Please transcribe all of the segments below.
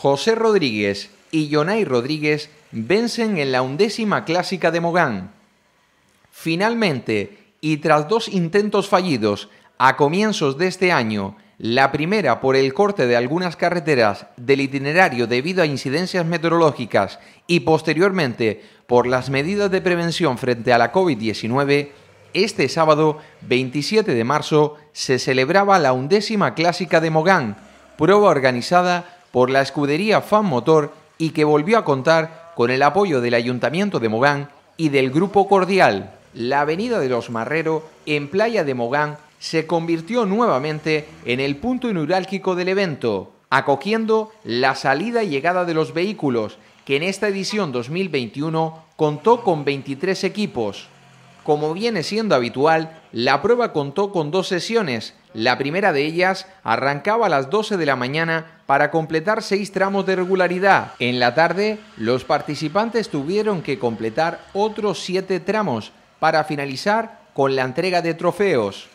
José Rodríguez y Jonay Rodríguez vencen en la undécima clásica de Mogán. Finalmente, y tras dos intentos fallidos a comienzos de este año, la primera por el corte de algunas carreteras del itinerario debido a incidencias meteorológicas y posteriormente por las medidas de prevención frente a la COVID-19, este sábado 27 de marzo se celebraba la undécima clásica de Mogán, prueba organizada por la escudería Fan Motor y que volvió a contar con el apoyo del Ayuntamiento de Mogán y del Grupo Cordial. La Avenida de los Marrero, en Playa de Mogán, se convirtió nuevamente en el punto neurálgico del evento, acogiendo la salida y llegada de los vehículos, que en esta edición 2021 contó con 23 equipos. Como viene siendo habitual, la prueba contó con dos sesiones. La primera de ellas arrancaba a las 12 de la mañana para completar seis tramos de regularidad. En la tarde, los participantes tuvieron que completar otros siete tramos para finalizar con la entrega de trofeos.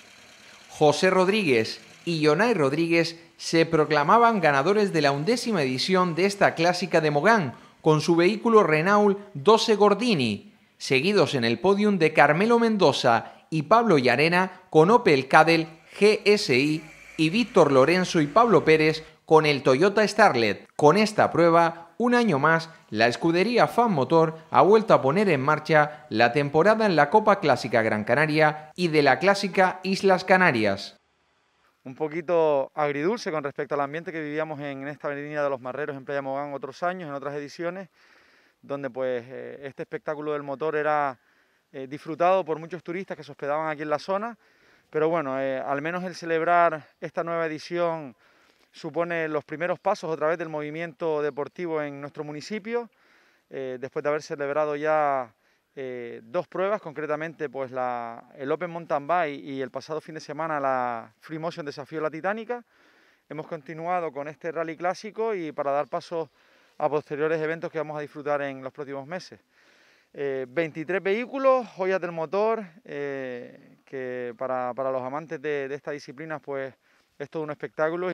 José Rodríguez y Yonay Rodríguez se proclamaban ganadores de la undécima edición de esta clásica de Mogán con su vehículo Renault 12 Gordini, seguidos en el podium de Carmelo Mendoza y Pablo Llarena con Opel Cadel GSI y Víctor Lorenzo y Pablo Pérez con el Toyota Starlet. Con esta prueba, un año más, la escudería Fan Motor ha vuelto a poner en marcha la temporada en la Copa Clásica Gran Canaria y de la Clásica Islas Canarias. Un poquito agridulce con respecto al ambiente que vivíamos en, esta avenida de los Marreros en Playa Mogán otros años, en otras ediciones, donde pues eh, este espectáculo del motor era eh, disfrutado por muchos turistas que se hospedaban aquí en la zona, pero bueno, eh, al menos el celebrar esta nueva edición supone los primeros pasos otra vez del movimiento deportivo en nuestro municipio, eh, después de haber celebrado ya dos pruebas, concretamente pues el Open Mountain Bike y el pasado fin de semana la Free Motion Desafío La Titánica, hemos continuado con este rally clásico y para dar paso a posteriores eventos que vamos a disfrutar en los próximos meses. 23 eh, vehículos, joyas del motor, eh, que para, para, los amantes de, esta disciplina disciplinas pues es todo un espectáculo.